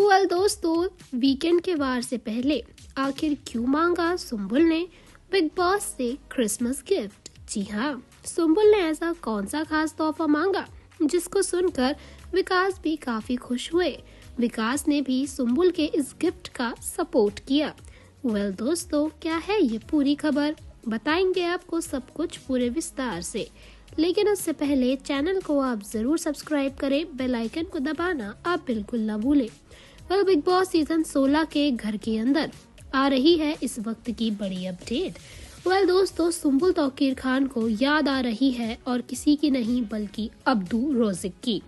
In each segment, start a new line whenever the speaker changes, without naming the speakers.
Well दोस्तों weekend के वार से पहले आखिर क्यों मांगा सुम्बुल ने बिग बॉस से क्रिसमस गिफ्ट जी हाँ सुम्बुल ने ऐसा कौन सा खास तोहफा मांगा जिसको सुनकर विकास भी काफी खुश हुए विकास ने भी सुम्बुल के इस गिफ्ट का सपोर्ट किया वेल well, दोस्तों क्या है ये पूरी खबर बताएंगे आपको सब कुछ पूरे विस्तार से लेकिन उससे पहले चैनल को आप जरूर सब्सक्राइब करें बेल आइकन को दबाना आप बिल्कुल ना भूलें वह बिग बॉस सीजन 16 के घर के अंदर आ रही है इस वक्त की बड़ी अपडेट वेल दोस्तों सुम्बुल तोकीर खान को याद आ रही है और किसी की नहीं बल्कि अब्दू रोजिक की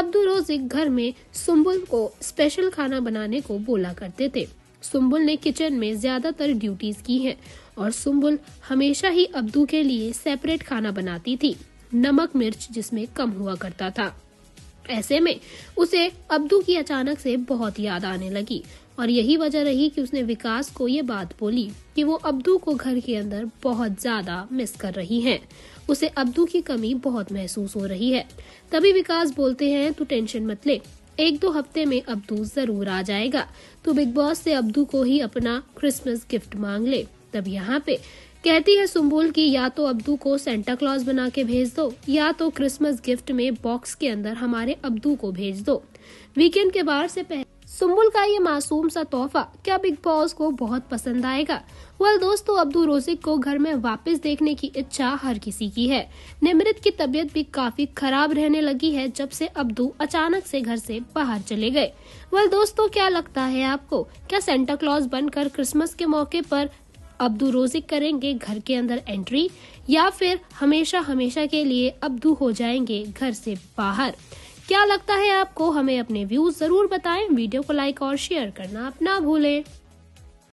अब्दू रोजिक घर में सुम्बुल को स्पेशल खाना बनाने को बोला करते थे सुम्बुल ने किचन में ज्यादातर ड्यूटीज की हैं और सुम्बुल हमेशा ही अब्दू के लिए सेपरेट खाना बनाती थी नमक मिर्च जिसमें कम हुआ करता था ऐसे में उसे अब्दू की अचानक से बहुत याद आने लगी और यही वजह रही कि उसने विकास को ये बात बोली कि वो अब्दू को घर के अंदर बहुत ज्यादा मिस कर रही हैं। उसे अब्दू की कमी बहुत महसूस हो रही है तभी विकास बोलते हैं तू टेंशन मत ले एक दो हफ्ते में अब्दू जरूर आ जाएगा तू बिग बॉस से अब्दू को ही अपना क्रिसमस गिफ्ट मांग ले तब यहाँ पे कहती है सुम्बुल की या तो अब्दू को सेंटा क्लॉज बना के भेज दो या तो क्रिसमस गिफ्ट में बॉक्स के अंदर हमारे अब्दू को भेज दो वीकेंड के बाहर से पहले सुम्बुल का ये मासूम सा तोहफा क्या बिग बॉस को बहुत पसंद आएगा well, दोस्तों अब्दू रोजिक को घर में वापस देखने की इच्छा हर किसी की है निमृत की तबीयत भी काफी खराब रहने लगी है जब से अब्दू अचानक से घर से बाहर चले गए well, दोस्तों क्या लगता है आपको क्या सेंटा क्लॉज बनकर क्रिसमस के मौके पर अब्दू रोजिक करेंगे घर के अंदर एंट्री या फिर हमेशा हमेशा के लिए अब्दू हो जाएंगे घर से बाहर क्या लगता है आपको हमें अपने व्यूज जरूर बताएं वीडियो को लाइक और शेयर करना आप ना भूलें